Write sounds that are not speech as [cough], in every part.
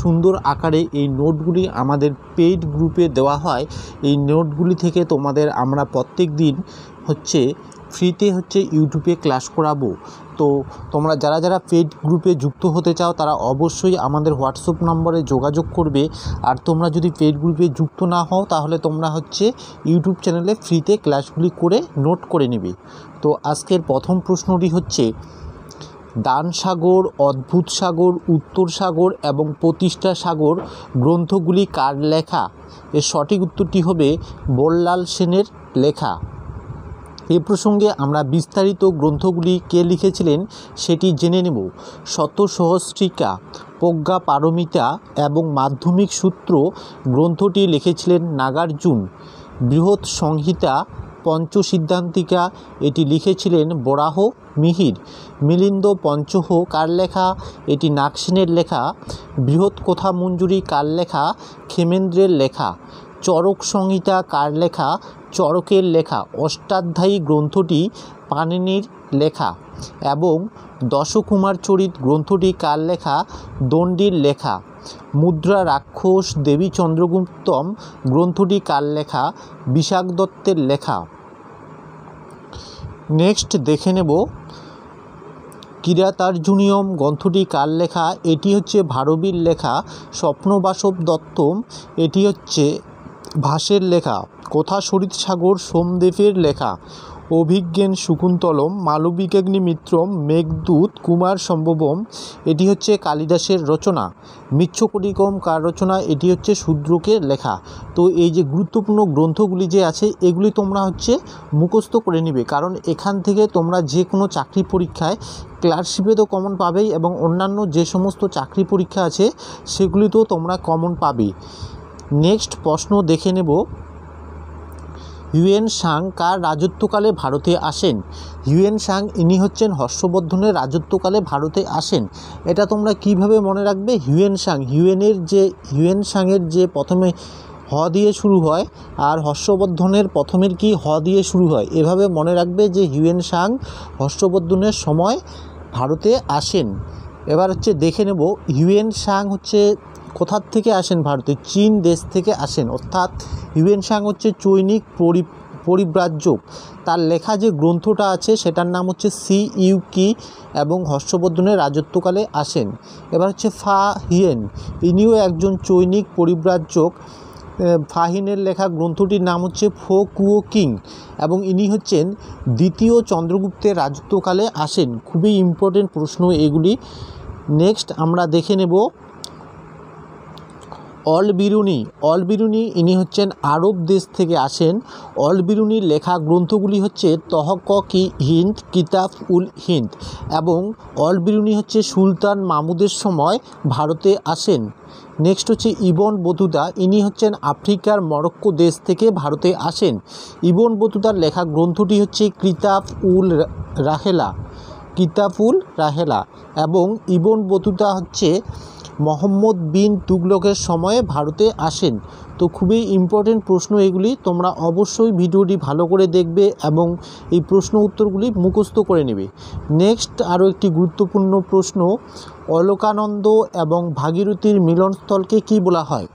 সুন্দর আকারে এই নোটগুলি আমাদের পেইড গ্রুপে দেওয়া হয় এই নোটগুলি থেকে তোমাদের আমরা প্রত্যেক দিন হচ্ছে ফ্রিতে হচ্ছে ইউটিউবে ক্লাস করাবো তো তোমরা যারা যারা পেইড গ্রুপে যুক্ত হতে চাও তারা অবশ্যই আমাদের হোয়াটসঅ্যাপ নম্বরে যোগাযোগ করবে আর তোমরা যদি পেইড গ্রুপে যুক্ত না হও তাহলে তোমরা হচ্ছে ইউটিউব চ্যানেলে ফ্রিতে ক্লাসগুলি করে নোট করে নেবে তো আজকের প্রথম প্রশ্নটি হচ্ছে দান সাগর অদ্ভুত সাগর উত্তর সাগর এবং প্রতিষ্ঠা সাগর গ্রন্থগুলি কার লেখা এর সঠিক উত্তরটি হবে বল্লাল সেনের লেখা এ প্রসঙ্গে আমরা বিস্তারিত গ্রন্থগুলি কে লিখেছিলেন সেটি জেনে নেব শত সহস্রিকা প্রজ্ঞা পারমিতা এবং মাধ্যমিক সূত্র গ্রন্থটি লিখেছিলেন নাগার্জুন বৃহৎ সংহিতা পঞ্চসিদ্ধান্তিকা এটি লিখেছিলেন বরাহ মিহির মিলিন্দ পঞ্চহ কার লেখা এটি নাকসিনের লেখা বৃহৎ কোথা মঞ্জুরি কার লেখা ক্ষেমেন্দ্রের লেখা চরক সংহিতা কার লেখা চরকের লেখা অষ্টাধ্যায়ী গ্রন্থটি পাণিনির লেখা এবং দশকুমার চরিত গ্রন্থটি কার লেখা দণ্ডির লেখা মুদ্রা রাক্ষস দেবী চন্দ্রগুপ্তম গ্রন্থটি কার লেখা বিশাখ দত্তের লেখা নেক্সট দেখে নেব কিরাতার্জুনিয়ম গ্রন্থটি কার লেখা এটি হচ্ছে ভারবীর লেখা স্বপ্নবাসব দত্তম এটি হচ্ছে ভাসের লেখা কথা সরিত সাগর সোমদেবের লেখা অভিজ্ঞেন শকুন্তলম মালবিকাগ্নি মিত্রম মেঘদূত কুমার সম্ভবম এটি হচ্ছে কালিদাসের রচনা মিচ্ছকটিকম কার রচনা এটি হচ্ছে শূদ্রকে লেখা তো এই যে গুরুত্বপূর্ণ গ্রন্থগুলি যে আছে এগুলি তোমরা হচ্ছে মুখস্থ করে নিবে কারণ এখান থেকে তোমরা যে কোনো চাকরি পরীক্ষায় ক্লার্কশিপে তো কমন পাবেই এবং অন্যান্য যে সমস্ত চাকরি পরীক্ষা আছে সেগুলিতেও তোমরা কমন পাবে নেক্সট প্রশ্ন দেখে নেব হিউয়েন সাং কার রাজত্বকালে ভারতে আসেন হিউয়েন সাং ইনি হচ্ছেন হর্ষবর্ধনের রাজত্বকালে ভারতে আসেন এটা তোমরা কিভাবে মনে রাখবে হিউয়েন সাং হিউয়েনের যে হিউয়েন সাংয়ের যে প্রথমে হ দিয়ে শুরু হয় আর হর্ষবর্ধনের প্রথমের কি হ দিয়ে শুরু হয় এভাবে মনে রাখবে যে হিউয়েন সাং হর্ষবর্ধনের সময় ভারতে আসেন এবার হচ্ছে দেখে নেব হিউয়েন সাং হচ্ছে কোথার থেকে আসেন ভারতে চীন দেশ থেকে আসেন অর্থাৎ সাং হচ্ছে চৈনিক পরি পরিব্রাজ্যক তার লেখা যে গ্রন্থটা আছে সেটার নাম হচ্ছে সি ইউ কি এবং হর্ষবর্ধনের রাজত্বকালে আসেন এবার হচ্ছে ফা হিয়েন ইনিও একজন চৈনিক পরিব্রাজ্যক ফাহিনের লেখা গ্রন্থটির নাম হচ্ছে ফো কুয়ো কিং এবং ইনি হচ্ছেন দ্বিতীয় চন্দ্রগুপ্তের রাজত্বকালে আসেন খুবই ইম্পর্টেন্ট প্রশ্ন এগুলি নেক্সট আমরা দেখে নেব অল বিরুনি অল বিরুনি ইনি হচ্ছেন আরব দেশ থেকে আসেন অল বিরুনির লেখা গ্রন্থগুলি হচ্ছে তহক কি হিন্দ কিতাব উল হিন্দ এবং অল বিরুনি হচ্ছে সুলতান মাহমুদের সময় ভারতে আসেন নেক্সট হচ্ছে ইবন বতুদা ইনি হচ্ছেন আফ্রিকার মরক্কো দেশ থেকে ভারতে আসেন ইবন বতুদার লেখা গ্রন্থটি হচ্ছে কিতাব উল রাহেলা কিতাফুল রাহেলা এবং ইবন বতুতা হচ্ছে মোহাম্মদ বিন তুগলকের সময়ে ভারতে আসেন তো খুবই ইম্পর্টেন্ট প্রশ্ন এগুলি তোমরা অবশ্যই ভিডিওটি ভালো করে দেখবে এবং এই প্রশ্ন উত্তরগুলি মুখস্থ করে নেবে নেক্সট আরও একটি গুরুত্বপূর্ণ প্রশ্ন অলোকানন্দ এবং ভাগীরথীর মিলনস্থলকে কি বলা হয়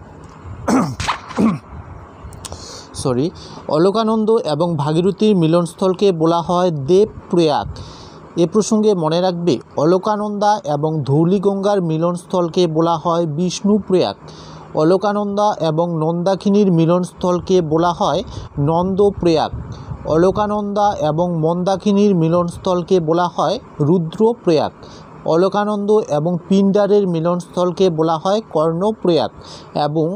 সরি [coughs] অলোকানন্দ এবং ভাগীরথীর মিলনস্থলকে বলা হয় দেবপ্রয়াগ এ প্রসঙ্গে মনে রাখবে অলোকানন্দা এবং ধৌলিগঙ্গার মিলনস্থলকে বলা হয় বিষ্ণু প্রয়াগ অলোকানন্দা এবং নন্দাখিনীর মিলনস্থলকে বলা হয় নন্দপ্রয়াগ অলোকানন্দা এবং মন্দাকিনীর মিলনস্থলকে বলা হয় রুদ্রপ্রয়াগ অলোকানন্দ এবং পিণ্ডারের মিলনস্থলকে বলা হয় কর্ণপ্রয়াগ এবং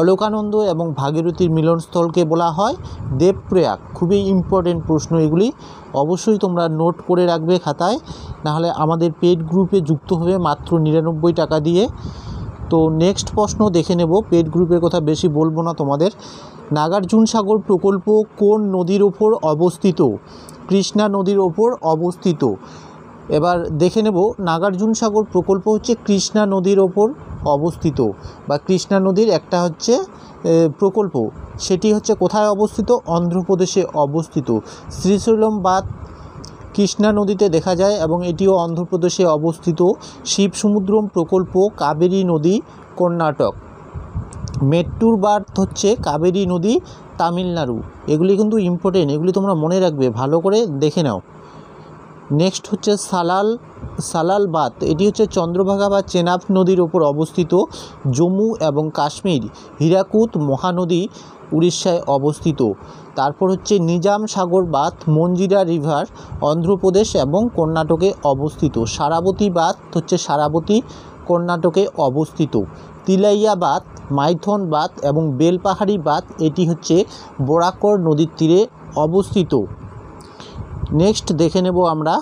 অলোকানন্দ এবং ভাগীরথীর মিলনস্থলকে বলা হয় দেবপ্রয়াগ খুবই ইম্পর্টেন্ট প্রশ্ন এগুলি অবশ্যই তোমরা নোট করে রাখবে খাতায় নাহলে আমাদের পেড গ্রুপে যুক্ত হবে মাত্র নিরানব্বই টাকা দিয়ে তো নেক্সট প্রশ্ন দেখে নেব পেড গ্রুপের কথা বেশি বলবো না তোমাদের নাগার্জুন সাগর প্রকল্প কোন নদীর ওপর অবস্থিত কৃষ্ণা নদীর ওপর অবস্থিত এবার দেখে নেব নাগার্জুন সাগর প্রকল্প হচ্ছে কৃষ্ণা নদীর ওপর অবস্থিত বা কৃষ্ণা নদীর একটা হচ্ছে প্রকল্প সেটি হচ্ছে কোথায় অবস্থিত অন্ধ্রপ্রদেশে অবস্থিত শ্রীশৈলম বাঁধ কৃষ্ণা নদীতে দেখা যায় এবং এটিও অন্ধ্রপ্রদেশে অবস্থিত শিবসমুদ্রম প্রকল্প কাবেরী নদী কর্ণাটক মেট্টুর বার্থ হচ্ছে কাবেরী নদী তামিলনাড়ু এগুলি কিন্তু ইম্পর্টেন্ট এগুলি তোমরা মনে রাখবে ভালো করে দেখে নাও নেক্সট হচ্ছে সালাল সালাল বাত এটি হচ্ছে চন্দ্রভাগা বা চেনাব নদীর ওপর অবস্থিত জম্মু এবং কাশ্মীর হীরাকুত মহানদী উড়িষ্যায় অবস্থিত তারপর হচ্ছে নিজাম সাগর বাঁধ মঞ্জিরা রিভার অন্ধ্রপ্রদেশ এবং কর্ণাটকে অবস্থিত সারাবতী বাঁধ হচ্ছে সারাবতী কর্ণাটকে অবস্থিত তিলাইয়া বাদ মাইথন বাঁধ এবং বেলপাহাড়ি বাঁধ এটি হচ্ছে বরাকর নদীর তীরে অবস্থিত নেক্সট দেখে নেব আমরা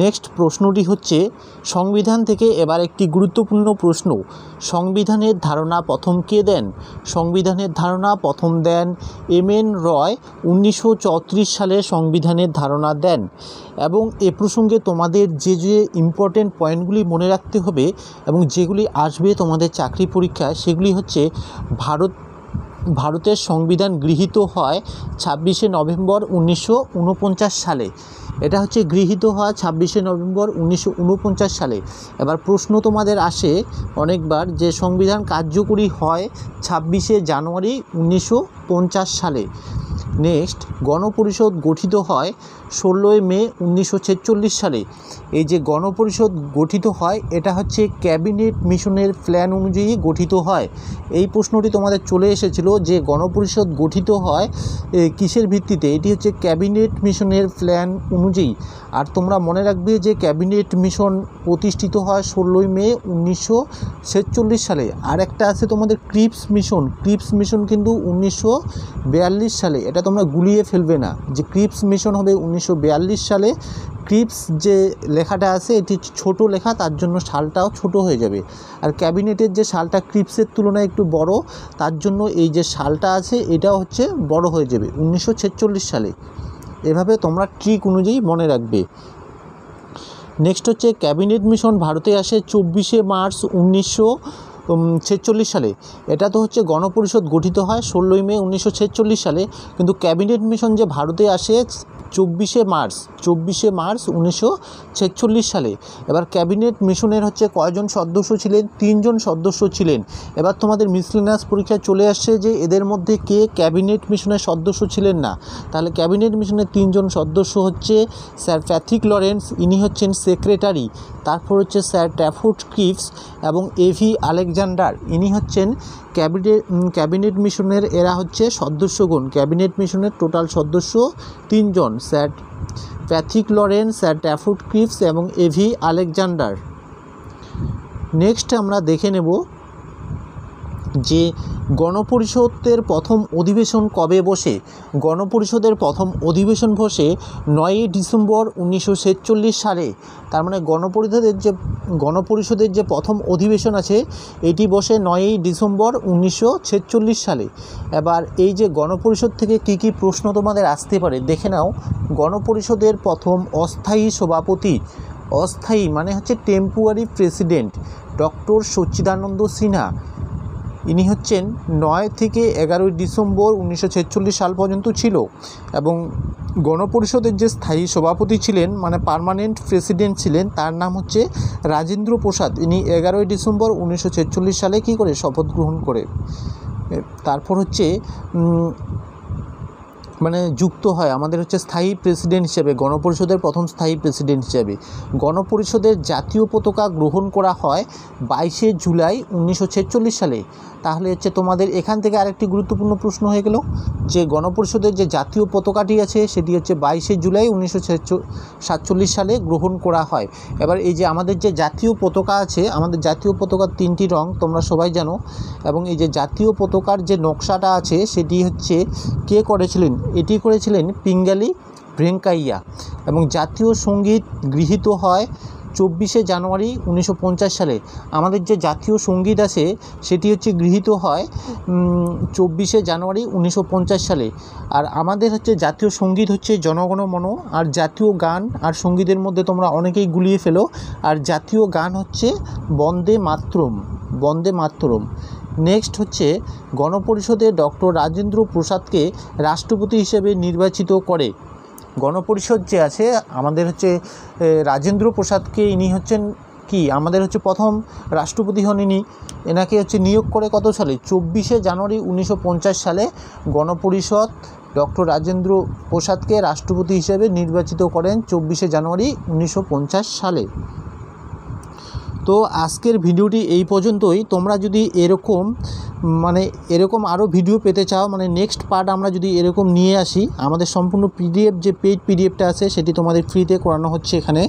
নেক্সট প্রশ্নটি হচ্ছে সংবিধান থেকে এবার একটি গুরুত্বপূর্ণ প্রশ্ন সংবিধানের ধারণা প্রথম কে দেন সংবিধানের ধারণা প্রথম দেন এম এন রয় উনিশশো সালে সংবিধানের ধারণা দেন এবং এ প্রসঙ্গে তোমাদের যে যে ইম্পর্টেন্ট পয়েন্টগুলি মনে রাখতে হবে এবং যেগুলি আসবে তোমাদের চাকরি পরীক্ষায় সেগুলি হচ্ছে ভারত ভারতের সংবিধান গৃহীত হয় ছাব্বিশে নভেম্বর উনিশশো সালে এটা হচ্ছে গৃহীত হয় ছাব্বিশে নভেম্বর উনিশশো সালে এবার প্রশ্ন তোমাদের আসে অনেকবার যে সংবিধান কার্যকরী হয় ছাব্বিশে জানুয়ারি উনিশশো সালে নেক্সট গণপরিষদ গঠিত হয় ষোলোই মে উনিশশো সালে এই যে গণপরিষদ গঠিত হয় এটা হচ্ছে ক্যাবিনেট মিশনের প্ল্যান অনুযায়ী গঠিত হয় এই প্রশ্নটি তোমাদের চলে এসেছিল যে গণপরিষদ গঠিত হয় কিসের ভিত্তিতে এটি হচ্ছে ক্যাবিনেট মিশনের প্ল্যান অনুযায়ী আর তোমরা মনে রাখবে যে ক্যাবিনেট মিশন প্রতিষ্ঠিত হয় ষোলোই মে উনিশশো সালে আর একটা আছে তোমাদের ক্রিপস মিশন ক্রিপস মিশন কিন্তু উনিশশো সালে এটা তোমরা গুলিয়ে ফেলবে না যে ক্রিপস মিশন হবে উনিশশো সালে ক্রিপস যে লেখাটা আছে এটি ছোট লেখা তার জন্য শালটাও ছোট হয়ে যাবে আর ক্যাবিনেটের যে শালটা ক্রিপসের তুলনায় একটু বড় তার জন্য এই যে শালটা আছে এটাও হচ্ছে বড় হয়ে যাবে উনিশশো সালে এভাবে তোমরা ট্রিক অনুযায়ী মনে রাখবে নেক্সট হচ্ছে ক্যাবিনেট মিশন ভারতে আসে চব্বিশে মার্চ উনিশশো ছেচল্লিশ সালে এটা তো হচ্ছে গণপরিষদ গঠিত হয় ষোলোই মে উনিশশো সালে কিন্তু ক্যাবিনেট মিশন যে ভারতে আসে চব্বিশে মার্চ চব্বিশে মার্চ উনিশশো সালে এবার ক্যাবিনেট মিশনের হচ্ছে কয়জন সদস্য ছিলেন তিনজন সদস্য ছিলেন এবার তোমাদের মিসলেনাস পরীক্ষায় চলে আসছে যে এদের মধ্যে কে ক্যাবিনেট মিশনের সদস্য ছিলেন না তাহলে ক্যাবিনেট মিশনের তিনজন সদস্য হচ্ছে স্যার প্যাথিক লরেন্স ইনি হচ্ছেন সেক্রেটারি তারপর হচ্ছে স্যার ট্যাফুট ক্রিপস এবং এভি আলেক আলেকজান্ডার ইনি হচ্ছেন ক্যাবিনেট ক্যাবিনেট মিশনের এরা হচ্ছে সদস্যগণ ক্যাবিনেট মিশনের টোটাল সদস্য তিনজন sir Pethick Lawrence sir Stafford Cripps এবং এভি আলেকজান্ডার নেক্সট আমরা দেখে নেব যে গণপরিষদের প্রথম অধিবেশন কবে বসে গণপরিষদের প্রথম অধিবেশন বসে নয়ই ডিসেম্বর উনিশশো সালে তার মানে গণপরিষদের যে গণপরিষদের যে প্রথম অধিবেশন আছে এটি বসে নয়ই ডিসেম্বর উনিশশো সালে এবার এই যে গণপরিষদ থেকে কি কি প্রশ্ন তোমাদের আসতে পারে দেখে নাও গণপরিষদের প্রথম অস্থায়ী সভাপতি অস্থায়ী মানে হচ্ছে temporary president doctor Sachchidananda Sinha ইনি হচ্ছেন নয় থেকে এগারোই ডিসেম্বর উনিশশো সাল পর্যন্ত ছিল এবং গণপরিষদের যে স্থায়ী সভাপতি ছিলেন মানে পারমানেন্ট প্রেসিডেন্ট ছিলেন তার নাম হচ্ছে রাজেন্দ্র প্রসাদ ইনি এগারোই ডিসেম্বর উনিশশো সালে কী করে শপথ গ্রহণ করে তারপর হচ্ছে মানে যুক্ত হয় আমাদের হচ্ছে স্থায়ী প্রেসিডেন্ট হিসেবে গণপরিষদের প্রথম স্থায়ী প্রেসিডেন্ট হিসেবে গণপরিষদের জাতীয় পতাকা গ্রহণ করা হয় বাইশে জুলাই উনিশশো সালে তাহলে হচ্ছে তোমাদের এখান থেকে আরেকটি গুরুত্বপূর্ণ প্রশ্ন হয়ে গেল যে গণপরিষদের যে জাতীয় পতাকাটি আছে সেটি হচ্ছে বাইশে জুলাই উনিশশো সাতচল্লিশ সালে গ্রহণ করা হয় এবার এই যে আমাদের যে জাতীয় পতাকা আছে আমাদের জাতীয় পতাকার তিনটি রং তোমরা সবাই জানো এবং এই যে জাতীয় পতাকার যে নকশাটা আছে সেটি হচ্ছে কে করেছিলেন এটি করেছিলেন পিঙ্গালি ভেঙ্কাইয়া এবং জাতীয় সঙ্গীত গৃহীত হয় চব্বিশে জানুয়ারি উনিশশো সালে আমাদের যে জাতীয় সঙ্গীত আছে সেটি হচ্ছে গৃহীত হয় চব্বিশে জানুয়ারি উনিশশো সালে আর আমাদের হচ্ছে জাতীয় সঙ্গীত হচ্ছে জনগণ মন আর জাতীয় গান আর সঙ্গীতের মধ্যে তোমরা অনেকেই গুলিয়ে ফেলো আর জাতীয় গান হচ্ছে বন্দে মাতরম বন্দে মাতরম নেক্সট হচ্ছে গণপরিষদে ডক্টর রাজেন্দ্র প্রসাদকে রাষ্ট্রপতি হিসেবে নির্বাচিত করে গণপরিষদ যে আছে আমাদের হচ্ছে রাজেন্দ্র প্রসাদকে ইনি হচ্ছেন কি আমাদের হচ্ছে প্রথম রাষ্ট্রপতি হন ইনি এনাকে হচ্ছে নিয়োগ করে কত সালে চব্বিশে জানুয়ারি উনিশশো সালে গণপরিষদ ডক্টর রাজেন্দ্র প্রসাদকে রাষ্ট্রপতি হিসেবে নির্বাচিত করেন চব্বিশে জানুয়ারি উনিশশো সালে তো আজকের ভিডিওটি এই পর্যন্তই তোমরা যদি এরকম মানে এরকম আরও ভিডিও পেতে চাও মানে নেক্সট পার্ট আমরা যদি এরকম নিয়ে আসি আমাদের সম্পূর্ণ পিডিএফ যে পেইড পিডিএফটা আছে সেটি তোমাদের ফ্রিতে করানো হচ্ছে এখানে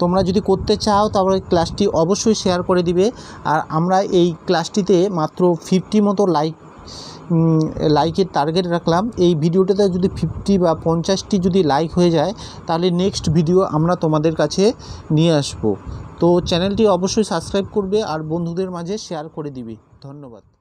তোমরা যদি করতে চাও তাহলে ক্লাসটি অবশ্যই শেয়ার করে দিবে আর আমরা এই ক্লাসটিতে মাত্র ফিফটি মতো লাইক লাইকের টার্গেট রাখলাম এই ভিডিওটাতে যদি ফিফটি বা পঞ্চাশটি যদি লাইক হয়ে যায় তাহলে নেক্সট ভিডিও আমরা তোমাদের কাছে নিয়ে আসবো তো চ্যানেলটি অবশ্যই সাবস্ক্রাইব করবে আর বন্ধুদের মাঝে শেয়ার করে দিবে ধন্যবাদ